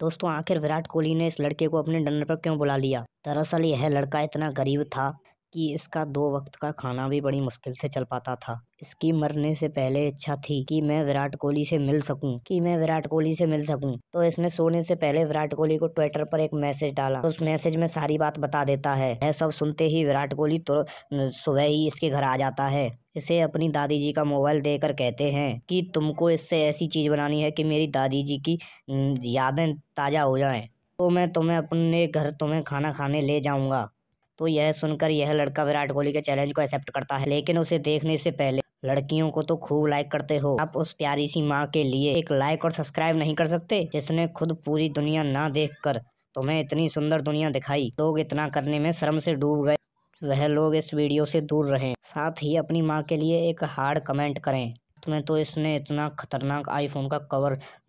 दोस्तों आखिर विराट कोहली ने इस लड़के को अपने डिनर पर क्यों बुला लिया दरअसल यह लड़का इतना गरीब था कि इसका दो वक्त का खाना भी बड़ी मुश्किल से चल पाता था इसकी मरने से पहले इच्छा थी कि मैं विराट कोहली से मिल सकूं कि मैं विराट कोहली से मिल सकूं तो इसने सोने से पहले विराट कोहली को ट्विटर पर एक मैसेज डाला तो उस मैसेज में सारी बात बता देता है यह सब सुनते ही विराट कोहली तो सुबह ही इसके घर आ जाता है इसे अपनी दादी जी का मोबाइल देकर कहते हैं कि तुमको इससे ऐसी चीज़ बनानी है कि मेरी दादी जी की यादें ताज़ा हो जाएं तो मैं तुम्हें अपने घर तुम्हें खाना खाने ले जाऊंगा तो यह सुनकर यह लड़का विराट कोहली के चैलेंज को एक्सेप्ट करता है लेकिन उसे देखने से पहले लड़कियों को तो खूब लाइक करते हो आप उस प्यारी सी माँ के लिए एक लाइक और सब्सक्राइब नहीं कर सकते जिसने खुद पूरी दुनिया ना देख कर तुम्हें इतनी सुंदर दुनिया दिखाई लोग इतना करने में शर्म से डूब गए वह लोग इस वीडियो से दूर रहें साथ ही अपनी माँ के लिए एक हार्ड कमेंट करें तुम्हें तो इसने इतना खतरनाक आईफोन का कवर